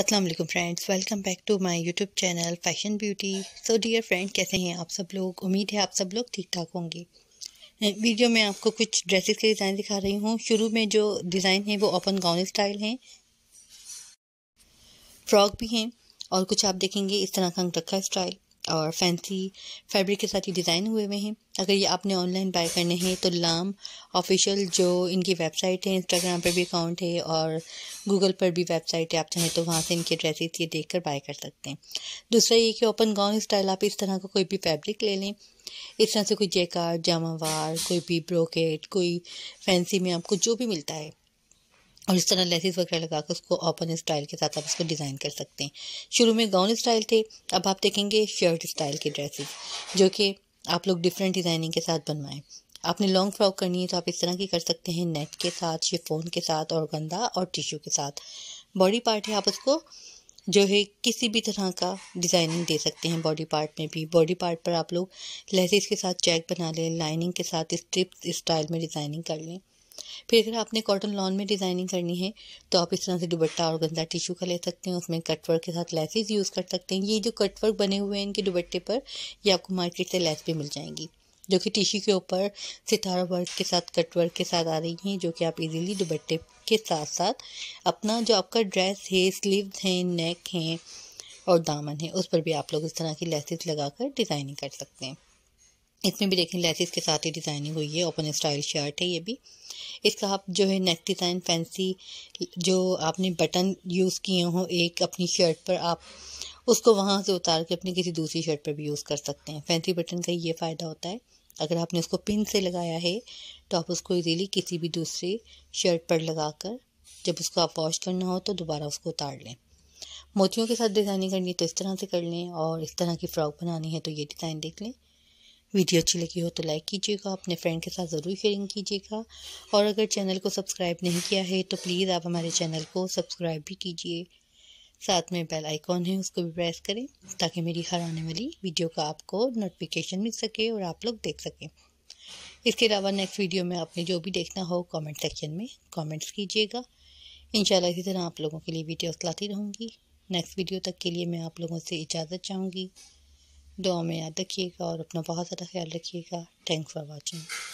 अस्सलाम वालेकुम friends welcome back to my YouTube channel fashion beauty so dear friend कैसे हैं आप सब लोग उम्मीद है आप सब लोग ठीक ठाक होंगे वीडियो में आपको कुछ ड्रेसेस के डिज़ाइन दिखा रही हूँ शुरू में जो डिज़ाइन है वो ओपन गाउन स्टाइल हैं फ्रॉक भी हैं और कुछ आप देखेंगे इस तरह का रखा स्टाइल और फैंसी फैब्रिक के साथ ये डिज़ाइन हुए हुए हैं अगर ये आपने ऑनलाइन बाय करने हैं तो लाम ऑफिशियल जो इनकी वेबसाइट है इंस्टाग्राम पर भी अकाउंट है और गूगल पर भी वेबसाइट है आप चाहें तो वहाँ से इनके ड्रेसेस ये देख कर बाय कर सकते हैं दूसरा ये कि ओपन गाउन स्टाइल आप इस तरह का को कोई भी फैब्रिक ले लें इस तरह से कोई जेकार जामावार कोई भी ब्रोकेट कोई फैंसी में आपको जो भी मिलता है और इस तरह लेसिस वगैरह लगा कर उसको ओपन स्टाइल के साथ आप इसको डिज़ाइन कर सकते हैं शुरू में गाउन स्टाइल थे अब आप देखेंगे शर्ट स्टाइल के ड्रेसेस जो कि आप लोग डिफरेंट डिज़ाइनिंग के साथ बनवाएं आपने लॉन्ग फ्रॉक करनी है तो आप इस तरह की कर सकते हैं नेट के साथ शिफोन के साथ और गंदा और टिश्यू के साथ बॉडी पार्ट है आप उसको जो है किसी भी तरह का डिज़ाइनिंग दे सकते हैं बॉडी पार्ट में भी बॉडी पार्ट पर आप लोग लेसिस के साथ चेक बना लें लाइनिंग के साथ स्ट्रिप स्टाइल में डिज़ाइनिंग कर लें फिर अगर आपने कॉटन लॉन में डिज़ाइनिंग करनी है तो आप इस तरह से दुबट्टा और गंदा टिशू का ले सकते हैं उसमें कटवर्क के साथ लेसेज यूज़ कर सकते हैं ये जो कटवर्क बने हुए हैं इनके दुबट्टे पर ये आपको मार्केट से लेस भी मिल जाएंगी जो कि टिशू के ऊपर सितारा वर्क के साथ कटवर्क के साथ आ रही हैं जो कि आप इजीली दुबट्टे के साथ साथ अपना जो आपका ड्रेस है स्लीव्स हैं नेक हैं और दामन है उस पर भी आप लोग इस तरह की लेसेस लगाकर डिज़ाइनिंग कर सकते हैं इसमें भी देखें लेसिस के साथ ही डिज़ाइनिंग हुई है ओपन स्टाइल शर्ट है ये भी इसका आप जो है नेक डिज़ाइन फैंसी जो आपने बटन यूज़ किए हों एक अपनी शर्ट पर आप उसको वहाँ से उतार के अपनी किसी दूसरी शर्ट पर भी यूज़ कर सकते हैं फैंसी बटन का ये फ़ायदा होता है अगर आपने उसको पिन से लगाया है तो आप उसको इजीली किसी भी दूसरी शर्ट पर लगाकर जब उसको आप वॉश करना हो तो दोबारा उसको उतार लें मोतियों के साथ डिज़ाइनिंग करनी है तो इस तरह से कर लें और इस तरह की फ़्रॉक बनानी है तो ये डिज़ाइन देख लें वीडियो अच्छी लगी हो तो लाइक कीजिएगा अपने फ्रेंड के साथ ज़रूर शेयरिंग कीजिएगा और अगर चैनल को सब्सक्राइब नहीं किया है तो प्लीज़ आप हमारे चैनल को सब्सक्राइब भी कीजिए साथ में बेल आइकॉन है उसको भी प्रेस करें ताकि मेरी हर आने वाली वीडियो का आपको नोटिफिकेशन मिल सके और आप लोग देख सकें इसके अलावा नेक्स्ट वीडियो में आपने जो भी देखना हो कमेंट सेक्शन में कमेंट्स कीजिएगा इंशाल्लाह इसी तरह आप लोगों के लिए वीडियोस लाती रहूँगी नेक्स्ट वीडियो तक के लिए मैं आप लोगों से इजाज़त चाहूँगी दुआ में याद रखिएगा और अपना बहुत ज़्यादा ख्याल रखिएगा थैंक्स फॉर वॉचिंग